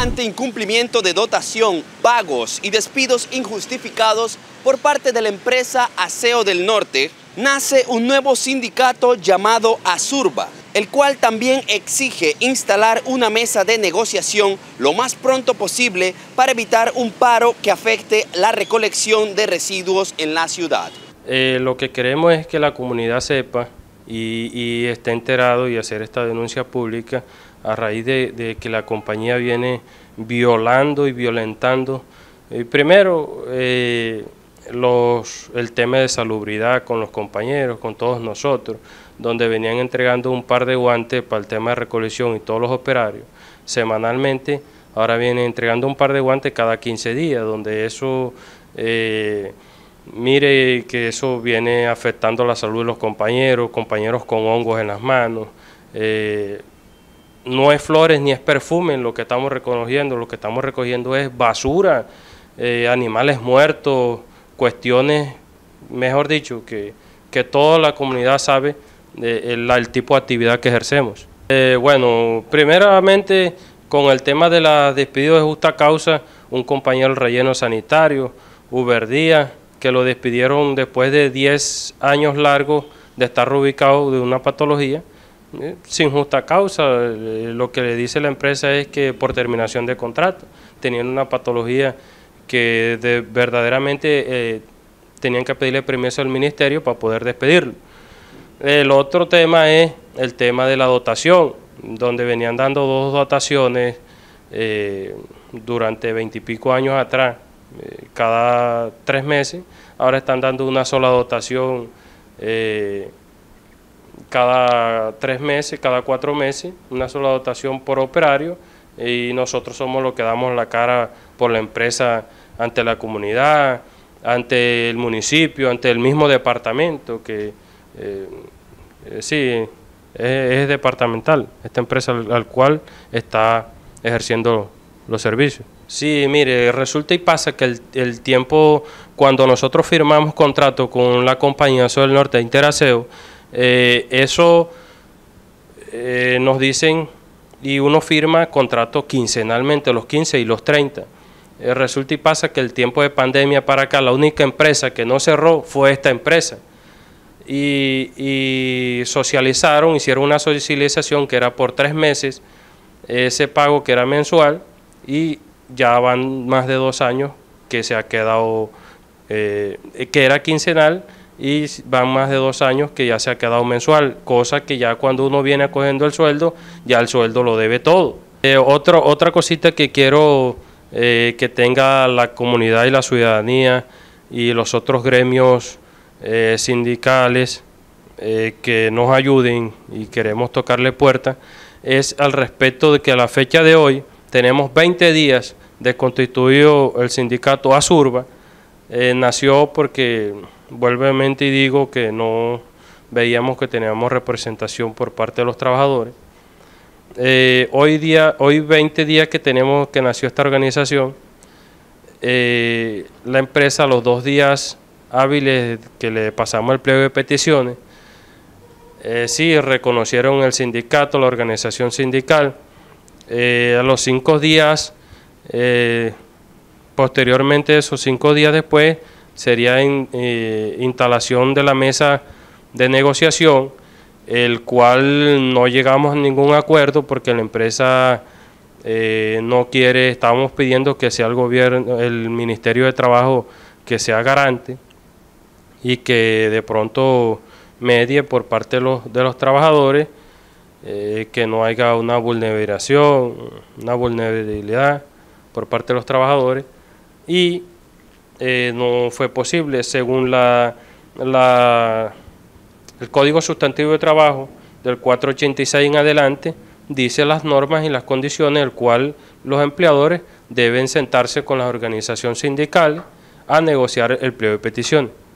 ante incumplimiento de dotación, pagos y despidos injustificados por parte de la empresa Aseo del Norte, nace un nuevo sindicato llamado Azurba, el cual también exige instalar una mesa de negociación lo más pronto posible para evitar un paro que afecte la recolección de residuos en la ciudad. Eh, lo que queremos es que la comunidad sepa y, y esté enterado y hacer esta denuncia pública a raíz de, que la compañía viene violando y violentando. Eh, primero, eh, el tema de salubridad con los compañeros, con todos nosotros, donde venían entregando un par de guantes para el tema de recolección y todos los operarios semanalmente, ahora viene entregando un par de guantes cada 15 días, donde eso, eh, mire que eso viene afectando la salud de los compañeros, compañeros con hongos en las manos no es flores ni es perfume lo que estamos reconociendo, lo que estamos recogiendo es basura, eh, animales muertos, cuestiones, mejor dicho, que, que toda la comunidad sabe de, el, tipo de actividad que ejercemos. Eh, bueno, primeramente con el tema de la despidos de justa causa, un compañero relleno sanitario, Díaz, que lo despidieron después de 10 años largos de estar ubicado de una patología. ¿eh? sin justa causa. Eh, lo que le dice la empresa es que por terminación de contrato, tenían una patología que verdaderamente eh, tenían que pedirle permiso al ministerio para poder despedirlo. El otro tema es el tema de la dotación, donde venían dando dos dotaciones durante veintipico años atrás, cada tres meses, ahora están dando una sola dotación cada tres meses, cada cuatro meses, una sola dotación por operario y nosotros somos los que damos la cara por la empresa ante la comunidad, ante el municipio, ante el mismo departamento que eh, eh, sí, es, departamental, esta empresa al, cual está ejerciendo los servicios. Sí, mire, resulta y pasa que el, tiempo, cuando nosotros firmamos contrato con la compañía Sol Norte e Interaseo, eh, eso eh, nos dicen y uno firma contrato quincenalmente, los 15 y los 30. Eh, resulta y pasa que el tiempo de pandemia para acá, la única empresa que no cerró fue esta empresa. Y, socializaron, hicieron una socialización que era por tres meses, ese pago que era mensual, y ya van más de dos años que se ha quedado, que era quincenal y van más de dos años que ya se ha quedado mensual, cosa que ya cuando uno viene acogiendo el sueldo, ya el sueldo lo debe todo. Eh, otra cosita que quiero eh, que tenga la comunidad y la ciudadanía y los otros gremios eh, sindicales que nos ayuden y queremos tocarle puerta es al respecto de que a la fecha de hoy tenemos 20 días de constituido el sindicato Azurba. nació porque vuelvo a mente y digo que no veíamos que teníamos representación por parte de los trabajadores. Eh, hoy día, hoy 20 días que tenemos que nació esta organización, eh, la empresa a los dos días hábiles que le pasamos el pliego de peticiones, eh, sí reconocieron el sindicato, la organización sindical. a los cinco días, posteriormente, esos cinco días después, sería eh, instalación de la mesa de negociación, el cual no llegamos a ningún acuerdo porque la empresa eh, no quiere, estábamos pidiendo que sea el gobierno, el Ministerio de Trabajo que sea garante y que de pronto medie por parte de los, trabajadores eh, que no haya una vulneración, una vulnerabilidad por parte de los trabajadores y eh, no fue posible. Según la, el Código Sustantivo de Trabajo del 486 en adelante, dice las normas y las condiciones en las cuales los empleadores deben sentarse con la organización sindical a negociar el pliego de petición.